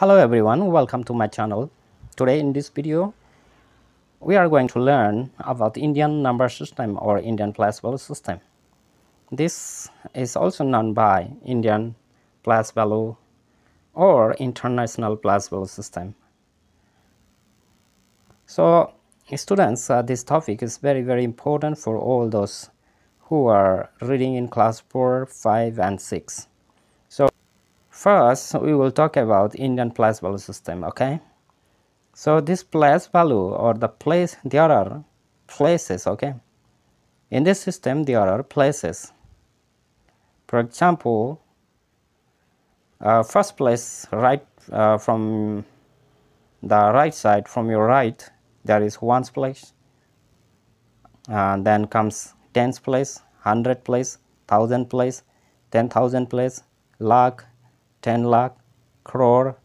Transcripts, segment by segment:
hello everyone welcome to my channel today in this video we are going to learn about indian number system or indian place value system this is also known by indian place value or international place value system so students uh, this topic is very very important for all those who are reading in class 4 5 and 6 First, we will talk about Indian place value system, okay? So this place value or the place, there are places, okay? In this system, there are places. For example, uh, first place right uh, from the right side, from your right, there is one place. And uh, then comes tens place, hundred place, thousand place, ten thousand place, lakh, 10 lakh, crore,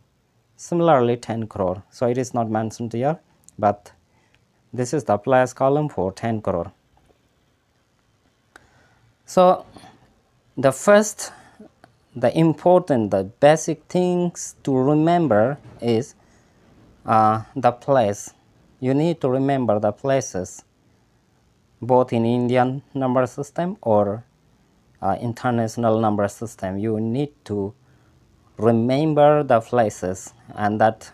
similarly 10 crore. So it is not mentioned here, but this is the place column for 10 crore. So the first, the important, the basic things to remember is uh, the place. You need to remember the places both in Indian number system or uh, international number system. You need to remember the places and that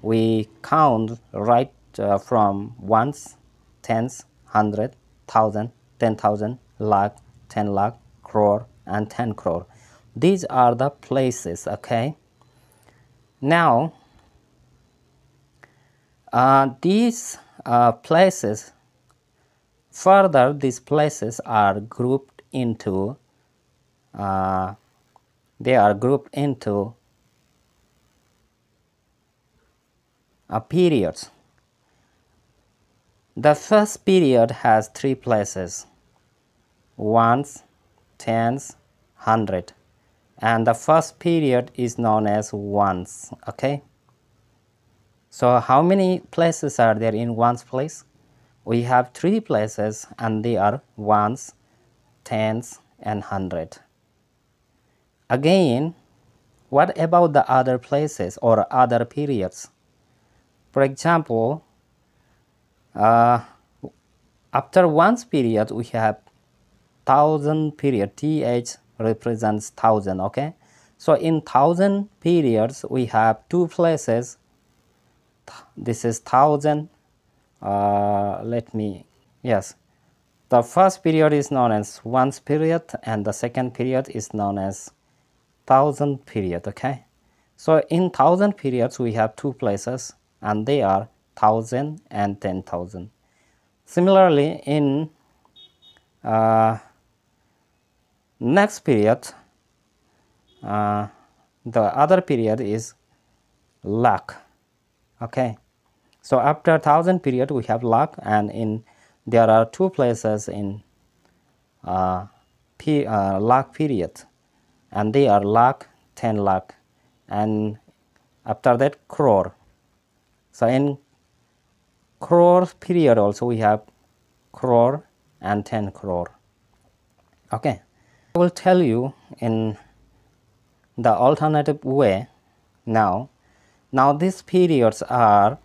we count right uh, from ones, tens, hundred, thousand, ten thousand, lakh, ten lakh, crore and ten crore. These are the places, okay? Now, uh, these uh, places, further these places are grouped into uh, they are grouped into a periods. The first period has three places, ones, tens, hundred. And the first period is known as ones, okay? So how many places are there in ones place? We have three places and they are ones, tens, and hundred. Again, what about the other places or other periods? For example, uh, after one period, we have thousand period. TH represents thousand, okay? So in thousand periods, we have two places. This is thousand. Uh, let me, yes. The first period is known as one period, and the second period is known as thousand period okay so in thousand periods we have two places and they are thousand and ten thousand similarly in uh, next period uh, the other period is luck, okay so after thousand period we have luck, and in there are two places in uh, uh, period and they are lakh 10 lakh and after that crore so in crore period also we have crore and 10 crore okay i will tell you in the alternative way now now these periods are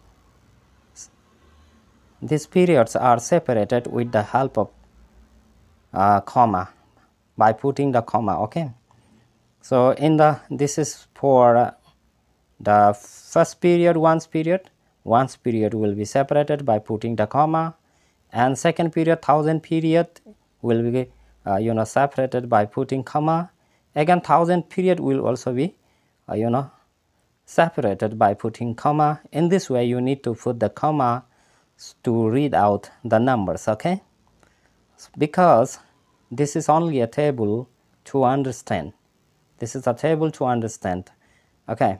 these periods are separated with the help of uh, comma by putting the comma okay so in the this is for the first period once period once period will be separated by putting the comma and second period thousand period will be uh, you know separated by putting comma again thousand period will also be uh, you know separated by putting comma in this way you need to put the comma to read out the numbers okay because this is only a table to understand This is a table to understand. Okay.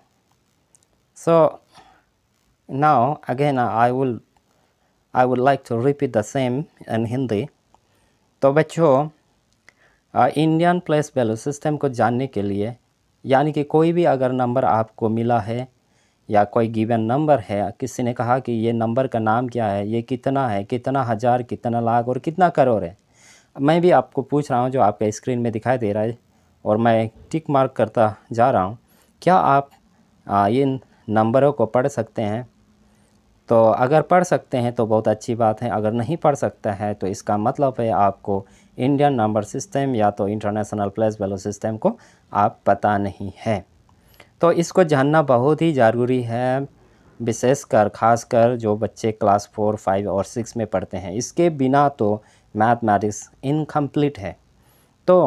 So now again I will I would like to repeat the same in Hindi. तो बच्चों Indian place value system को जानने के लिए यानी कि कोई भी अगर नंबर आपको मिला है या कोई गिवन नंबर है किसी ने कहा कि ये नंबर का नाम क्या है ये कितना है कितना हज़ार कितना लाख और कितना करोड़ है मैं भी आपको पूछ रहा हूँ जो आपके स्क्रीन में दिखाई दे रहा है और मैं टिक मार्क करता जा रहा हूँ क्या आप इन नंबरों को पढ़ सकते हैं तो अगर पढ़ सकते हैं तो बहुत अच्छी बात है अगर नहीं पढ़ सकता है तो इसका मतलब है आपको इंडियन नंबर सिस्टम या तो इंटरनेशनल प्लेस वैल्यू सिस्टम को आप पता नहीं है तो इसको जानना बहुत ही ज़रूरी है विशेषकर खासकर जो बच्चे क्लास फोर फाइव और सिक्स में पढ़ते हैं इसके बिना तो मैथमेटिक्स इनकम्प्लीट है तो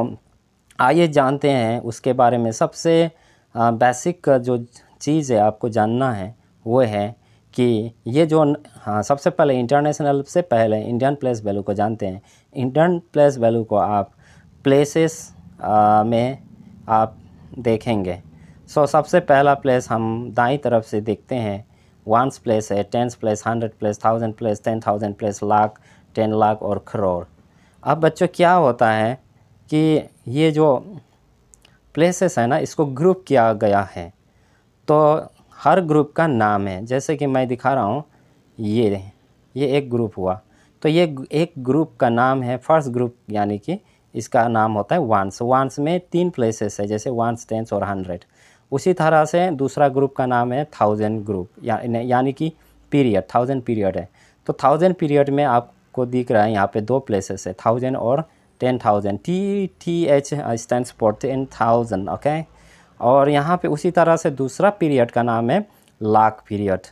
आइए जानते हैं उसके बारे में सबसे बेसिक जो चीज़ है आपको जानना है वो है कि ये जो हाँ सबसे पहले इंटरनेशनल से पहले इंडियन प्लेस वैल्यू को जानते हैं इंडियन प्लेस वैल्यू को आप प्लेसेस में आप देखेंगे सो so, सबसे पहला प्लेस हम दाई तरफ से देखते हैं वंस प्लेस है tens place hundred place thousand place ten thousand place lakh ten lakh और करोड़ अब बच्चों क्या होता है कि ये जो प्लेसेस है ना इसको ग्रुप किया गया है तो हर ग्रुप का नाम है जैसे कि मैं दिखा रहा हूँ ये ये एक ग्रुप हुआ तो ये एक ग्रुप का नाम है फर्स्ट ग्रुप यानी कि इसका नाम होता है वांस वांस में तीन प्लेसेस है जैसे वांस टेंस और हंड्रेड उसी तरह से दूसरा ग्रुप का नाम है थाउजेंड ग्रुप या, यानी कि पीरियड थाउजेंड पीरियड है तो थाउजेंड पीरियड में आपको दिख रहा है यहाँ पे दो प्लेसेस है थाउजेंड और 10,000 T T H uh, stands for 10,000 okay और यहाँ पे उसी तरह से दूसरा पीरियड का नाम है लाख पीरियड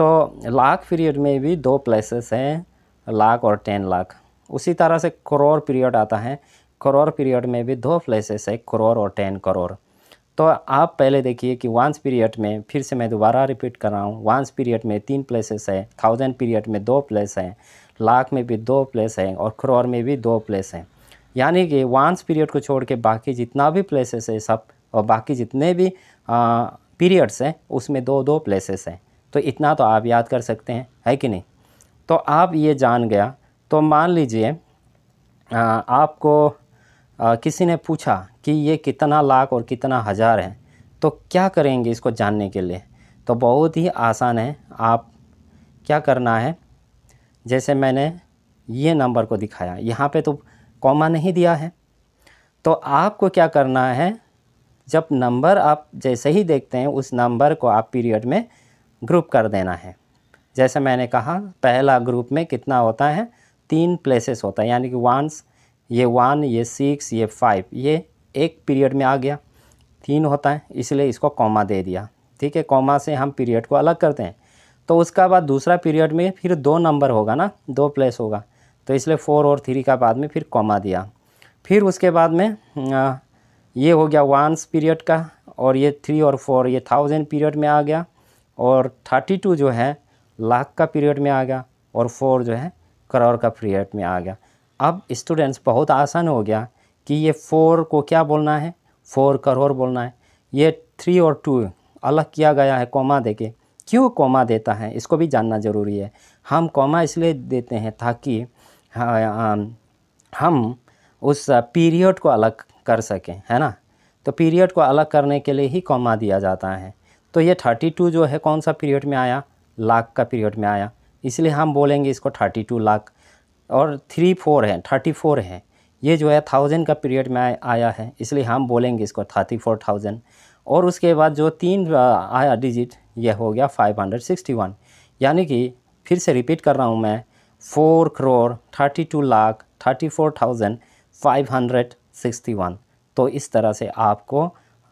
तो लाख पीरियड में भी दो प्लेसेस हैं लाख और टेन लाख उसी तरह से करोड़ पीरियड आता है करोड़ पीरियड में भी दो प्लेसेस है करोड़ और टेन करोड़ तो आप पहले देखिए कि वंस पीरियड में फिर से मैं दोबारा रिपीट कर रहा हूँ वंस पीरियड में तीन प्लेसेस है थाउजेंड पीरियड में दो प्लेस हैं लाख में भी दो प्लेस हैं और करोड़ में भी दो प्लेस हैं यानी कि वांस पीरियड को छोड़ के बाकी जितना भी प्लेसेस है सब और बाकी जितने भी पीरियड्स हैं उसमें दो दो प्लेसेस हैं तो इतना तो आप याद कर सकते हैं है कि नहीं तो आप ये जान गया तो मान लीजिए आपको आ, किसी ने पूछा कि ये कितना लाख और कितना हज़ार है तो क्या करेंगे इसको जानने के लिए तो बहुत ही आसान है आप क्या करना है जैसे मैंने ये नंबर को दिखाया यहाँ पे तो कॉमा नहीं दिया है तो आपको क्या करना है जब नंबर आप जैसे ही देखते हैं उस नंबर को आप पीरियड में ग्रुप कर देना है जैसे मैंने कहा पहला ग्रुप में कितना होता है तीन प्लेसेस होता है यानी कि वंस ये वन ये सिक्स ये फाइव ये एक पीरियड में आ गया तीन होता है इसलिए इसको कॉमा दे दिया ठीक है कॉमा से हम पीरियड को अलग करते हैं तो उसका बाद दूसरा पीरियड में फिर दो नंबर होगा ना दो प्लेस होगा तो इसलिए फोर और थ्री का बाद में फिर कॉमा दिया फिर उसके बाद में ये हो गया वांस पीरियड का और ये थ्री और फोर ये थाउजेंड पीरियड में आ गया और थर्टी टू जो है लाख का पीरियड में आ गया और फोर जो है करोड़ का पीरियड में आ गया अब स्टूडेंट्स बहुत आसान हो गया कि ये फोर को क्या बोलना है फोर करोड़ बोलना है ये थ्री और टू अलग किया गया है कोमा देके क्यों कोमा देता है इसको भी जानना ज़रूरी है हम कॉमा इसलिए देते हैं ताकि हाँ, हम उस पीरियड को अलग कर सकें है ना तो पीरियड को अलग करने के लिए ही कॉमा दिया जाता है तो ये थर्टी टू जो है कौन सा पीरियड में आया लाख का पीरियड में आया इसलिए हम बोलेंगे इसको थर्टी टू लाख और थ्री फोर है थर्टी फोर है ये जो है थाउजेंड का पीरियड में आया है इसलिए हम बोलेंगे इसको थर्टी फोर थाउजेंड और उसके बाद जो तीन आया डिजिट यह हो गया फाइव हंड्रेड सिक्सटी वन यानी कि फिर से रिपीट कर रहा हूँ मैं four crore thirty two lakh thirty four thousand five hundred sixty one तो इस तरह से आपको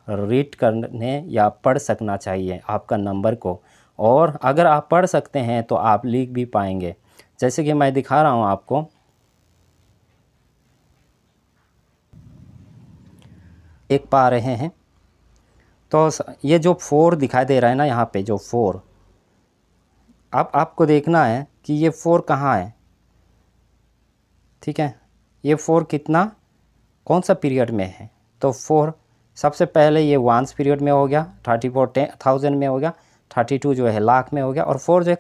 रीड करने या पढ़ सकना चाहिए आपका नंबर को और अगर आप पढ़ सकते हैं तो आप लिख भी पाएंगे जैसे कि मैं दिखा रहा हूँ आपको एक पा रहे हैं तो ये जो फोर दिखाई दे रहा है ना यहाँ पे जो फोर अब आपको देखना है कि ये फोर कहाँ है ठीक है ये फोर कितना कौन सा पीरियड में है तो फोर सबसे पहले ये वांस पीरियड में हो गया थर्टी फोर टे थाउजेंड में हो गया थर्टी टू जो है लाख में हो गया और फोर जो है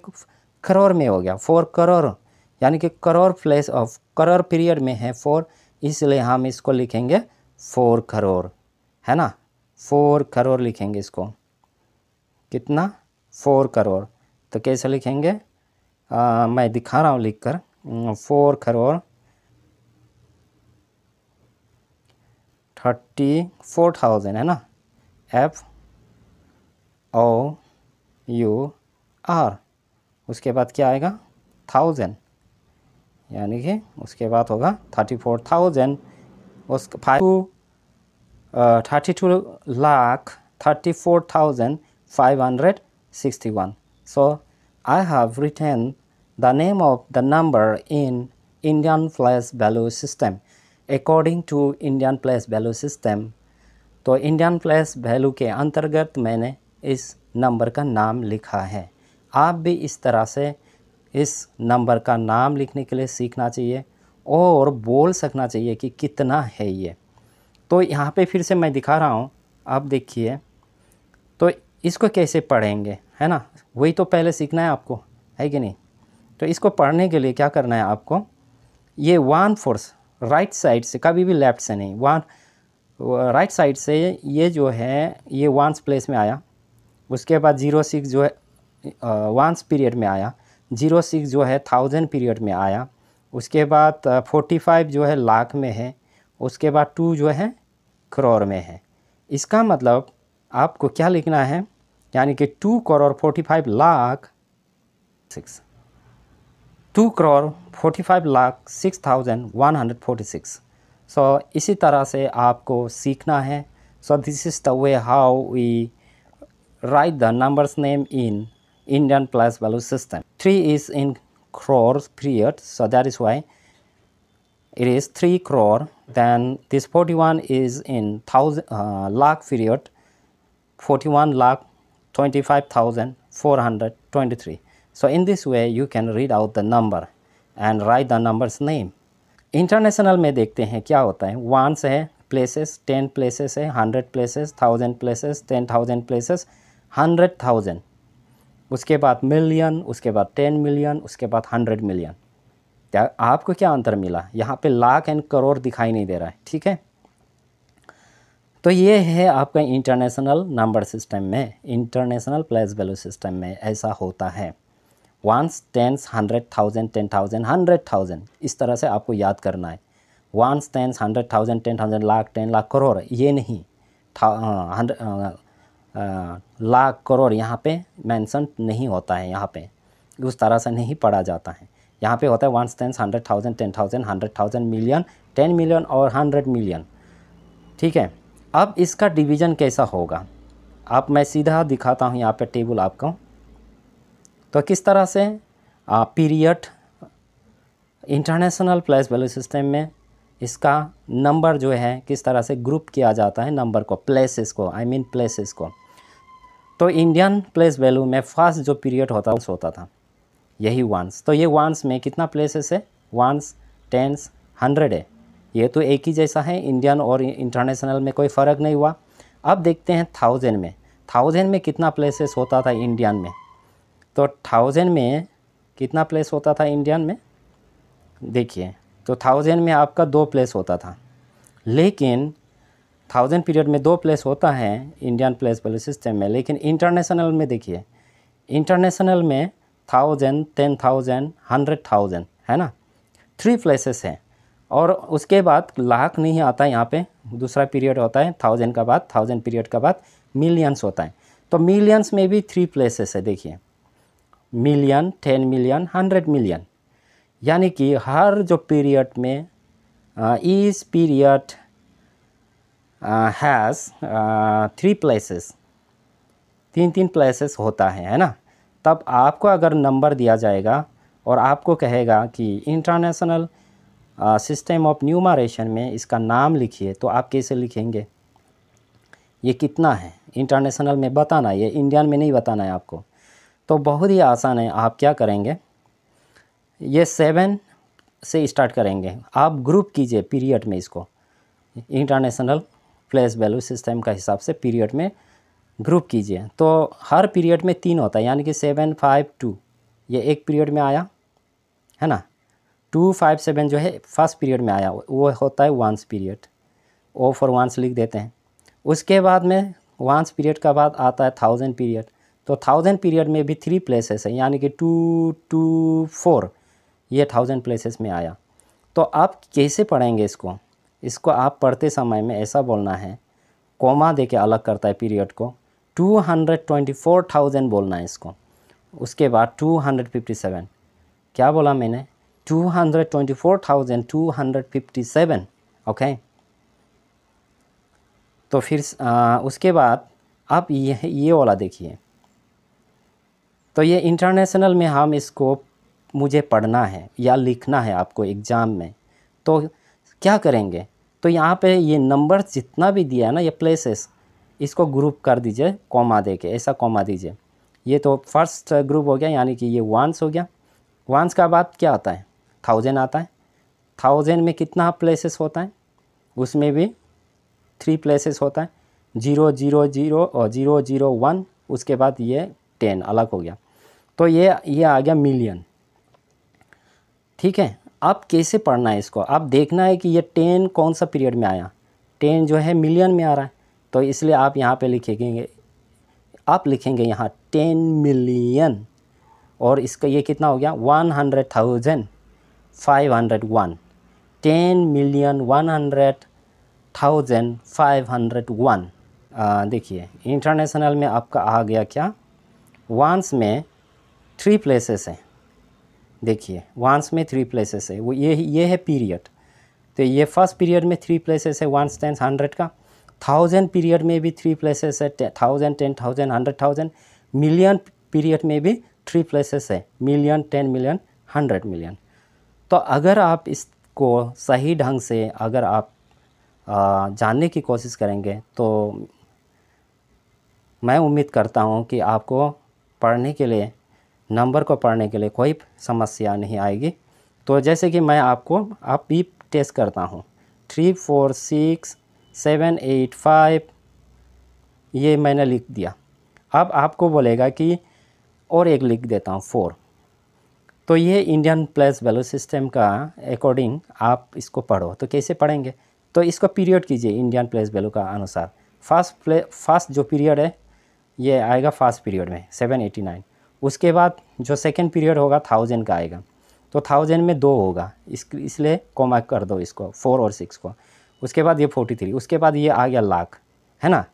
करोड़ में हो गया फोर करोड़ यानी कि crore place of crore period में है फोर इसलिए हम इसको लिखेंगे फोर करोड़ है ना फोर करोड़ लिखेंगे इसको कितना फोर करोड़ तो कैसे लिखेंगे आ, मैं दिखा रहा हूँ लिख कर four crore thirty four thousand है ना एफ ओ यू आर उसके बाद क्या आएगा थाउजेंड यानी कि उसके बाद होगा थर्टी फोर थाउजेंड उस five thirty two lakh thirty four thousand five hundred sixty one So I have written the name of the number in Indian place value system. According to Indian place value system, तो Indian place value के अंतर्गत मैंने इस number का नाम लिखा है आप भी इस तरह से इस नंबर का नाम लिखने के लिए सीखना चाहिए और बोल सकना चाहिए कि कितना है ये तो यहाँ पे फिर से मैं दिखा रहा हूँ आप देखिए तो इसको कैसे पढ़ेंगे है ना वही तो पहले सीखना है आपको है कि नहीं तो इसको पढ़ने के लिए क्या करना है आपको ये वन फोर्स राइट साइड से कभी भी लेफ्ट से नहीं वन राइट साइड से ये जो है ये वंस प्लेस में आया उसके बाद ज़ीरो सिक्स जो है वंस पीरियड में आया ज़ीरो सिक्स जो है थाउजेंड पीरियड में आया उसके बाद फोर्टी फाइव जो है लाख में है उसके बाद टू जो है करोड़ में है इसका मतलब आपको क्या लिखना है यानी कि two crore forty five lakh six two crore forty five lakh six thousand one hundred forty six so इसी तरह से आपको सीखना है so this is the way how we write the numbers name in Indian plus value system three is in crore period so that is why it is three crore then this forty one is in thousand lakh period forty one lakh 25,423. So in this way you can read out the number and write the number's name. International में देखते हैं क्या होता है ones है places ten places है hundred places thousand places, ten thousand places hundred thousand उसके बाद मिलियन उसके बाद टेन मिलियन उसके बाद हंड्रेड मिलियन आपको क्या अंतर मिला यहाँ पे लाख एंड करोड़ दिखाई नहीं दे रहा है ठीक है तो ये है आपका इंटरनेशनल नंबर सिस्टम में इंटरनेशनल प्लेस वैल्यू सिस्टम में ऐसा होता है ones tens hundred thousand ten thousand hundred thousand इस तरह से आपको याद करना है ones tens hundred thousand ten thousand lakh ten lakh crore ये नहीं लाख करोड़ यहाँ पे मेंशन नहीं होता है यहाँ पे उस तरह से नहीं पढ़ा जाता है यहाँ पे होता है ones tens hundred thousand ten thousand hundred thousand million ten million और हंड्रेड मिलियन ठीक है अब इसका डिवीज़न कैसा होगा आप मैं सीधा दिखाता हूँ यहाँ पे टेबल आपको तो किस तरह से period international place value system में इसका नंबर जो है किस तरह से ग्रुप किया जाता है नंबर को प्लेसेस को आई मीन प्लेसेस को तो इंडियन प्लेस वैल्यू में फर्स्ट जो पीरियड होता है होता था यही वांस तो ये वांस में कितना प्लेसेस है वांस टेंस हंड्रेड है ये तो एक ही जैसा है इंडियन और इंटरनेशनल में कोई फ़र्क नहीं हुआ अब देखते हैं थाउजेंड में थाउजेंड में कितना प्लेसेस होता था इंडियन में तो थाउजेंड में कितना प्लेस होता था इंडियन में देखिए तो थाउजेंड में आपका दो प्लेस होता था लेकिन थाउजेंड पीरियड में दो प्लेस होता है इंडियन प्लेस वाले सिस्टम में लेकिन इंटरनेशनल में देखिए इंटरनेशनल में thousand ten thousand hundred thousand है ना थ्री प्लेसेस हैं और उसके बाद लाख नहीं आता है यहाँ पे दूसरा पीरियड होता है थाउजेंड का बाद थाउजेंड पीरियड का बाद मिलियंस होता है तो मिलियंस में भी थ्री प्लेसेस है देखिए million ten million hundred million यानी कि हर जो पीरियड में इस पीरियड हैज़ थ्री प्लेसेस तीन तीन प्लेसेस होता है है ना तब आपको अगर नंबर दिया जाएगा और आपको कहेगा कि इंटरनेशनल सिस्टम ऑफ न्यूमारेशन में इसका नाम लिखिए तो आप कैसे लिखेंगे ये कितना है इंटरनेशनल में बताना है ये इंडियन में नहीं बताना है आपको तो बहुत ही आसान है आप क्या करेंगे ये सेवन से स्टार्ट करेंगे आप ग्रुप कीजिए पीरियड में इसको इंटरनेशनल प्लेस वैल्यू सिस्टम का हिसाब से पीरियड में ग्रुप कीजिए तो हर पीरियड में तीन होता है यानी कि सेवन फाइव टू ये एक पीरियड में आया है ना टू फाइव सेवन जो है फर्स्ट पीरियड में आया वो होता है ones period O for ones लिख देते हैं उसके बाद में वांस पीरियड का बाद आता है थाउजेंड पीरियड तो थाउजेंड पीरियड में भी थ्री प्लेसेस है यानी कि टू टू फोर ये थाउजेंड प्लेसेस में आया तो आप कैसे पढ़ेंगे इसको इसको आप पढ़ते समय में ऐसा बोलना है कोमा दे के अलग करता है पीरियड को two hundred twenty four thousand बोलना है इसको उसके बाद टू हंड्रेड फिफ्टी सेवन क्या बोला मैंने 224,257 ओके okay? तो फिर आ, उसके बाद आप ये ये वाला देखिए तो ये इंटरनेशनल में हम इसको मुझे पढ़ना है या लिखना है आपको एग्ज़ाम में तो क्या करेंगे तो यहाँ पे ये नंबर जितना भी दिया है ना ये प्लेसेस इसको ग्रुप कर दीजिए कॉमा दे के ऐसा कॉमा दीजिए ये तो फर्स्ट ग्रुप हो गया यानी कि ये वांस हो गया वांस का बाद क्या आता है थाउजेंड आता है थाउजेंड में कितना प्लेसेस होता है उसमें भी थ्री प्लेसेस होता है जीरो जीरो जीरो और जीरो जीरो वन उसके बाद ये टेन अलग हो गया तो ये ये आ गया मिलियन ठीक है आप कैसे पढ़ना है इसको आप देखना है कि ये टेन कौन सा पीरियड में आया टेन जो है मिलियन में आ रहा है तो इसलिए आप यहाँ पे लिखेंगे आप लिखेंगे यहाँ टेन मिलियन और इसका ये कितना हो गया one hundred thousand 501 ten million one hundred thousand five hundred one देखिए इंटरनेशनल में आपका आ गया क्या वंस में थ्री प्लेसेस हैं देखिए वंस में थ्री प्लेसेस है वो ये ये है पीरियड तो ये फर्स्ट पीरियड में थ्री प्लेसेस है वंस टेंस हंड्रेड का थाउजेंड पीरियड में भी थ्री प्लेसेस है thousand ten thousand hundred thousand million period में भी थ्री प्लेसेस है million ten million hundred million तो अगर आप इसको सही ढंग से अगर आप जानने की कोशिश करेंगे तो मैं उम्मीद करता हूँ कि आपको पढ़ने के लिए नंबर को पढ़ने के लिए कोई समस्या नहीं आएगी तो जैसे कि मैं आपको आप भी टेस्ट करता हूँ three four six seven eight five ये मैंने लिख दिया अब आपको बोलेगा कि और एक लिख देता हूँ फोर तो ये इंडियन प्लस वैल्यू सिस्टम का अकॉर्डिंग आप इसको पढ़ो तो कैसे पढ़ेंगे तो इसको पीरियड कीजिए इंडियन प्लेस वैल्यू का अनुसार फर्स्ट प्ले फर्स्ट जो पीरियड है ये आएगा फर्स्ट पीरियड में सेवन एटी नाइन उसके बाद जो सेकेंड पीरियड होगा थाउजेंड का आएगा तो थाउजेंड में दो होगा इस इसलिए कॉमा कर दो इसको फोर और सिक्स को उसके बाद ये फोर्टी थ्री उसके बाद ये आ गया लाख है ना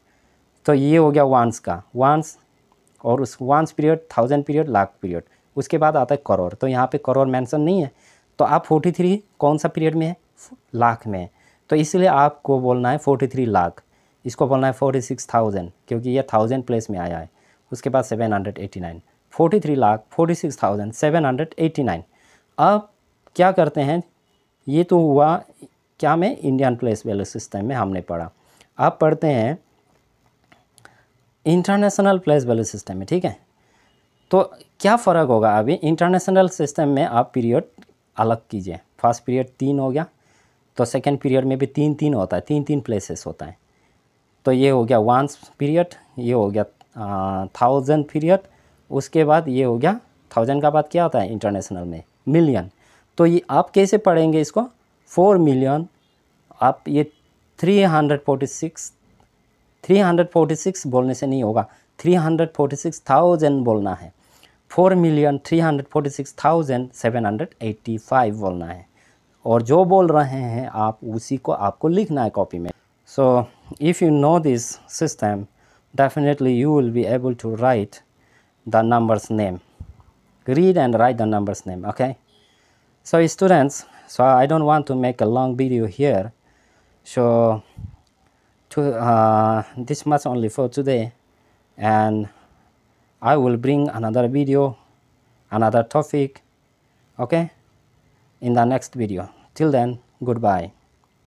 तो ये हो गया वांस का वांस और उस ones period thousand period lakh period उसके बाद आता है करोड़ तो यहाँ पे करोड़ मेंशन नहीं है तो आप 43 कौन सा पीरियड में है लाख में है तो इसलिए आपको बोलना है 43 लाख इसको बोलना है फोर्टी सिक्स थाउजेंड क्योंकि ये थाउजेंड प्लेस में आया है उसके बाद seven hundred eighty nine forty three lakh forty six thousand seven hundred nine अब क्या करते हैं ये तो हुआ क्या में इंडियन प्लेस वैल्यू सिस्टम में हमने पढ़ा आप पढ़ते हैं इंटरनेशनल प्लेस वैल्यू सिस्टम में ठीक है तो क्या फ़र्क होगा अभी इंटरनेशनल सिस्टम में आप पीरियड अलग कीजिए फर्स्ट पीरियड तीन हो गया तो सेकेंड पीरियड में भी तीन तीन होता है तीन तीन प्लेसेस होता है तो ये हो गया वांस पीरियड ये हो गया थाउजेंड पीरियड उसके बाद ये हो गया थाउजेंड का बाद क्या होता है इंटरनेशनल में मिलियन तो ये आप कैसे पढ़ेंगे इसको फोर मिलियन आप ये three hundred forty six three hundred forty six बोलने से नहीं होगा three hundred forty six thousand बोलना है फोर बोलना है और जो बोल रहे हैं आप उसी को आपको लिखना है कॉपी में so if you know this system definitely you will be able to write the numbers name read and write the numbers name okay so students so i don't want to make a long video here so to uh, this much only for today and I will bring another video, another topic, okay, in the next video. Till then, goodbye.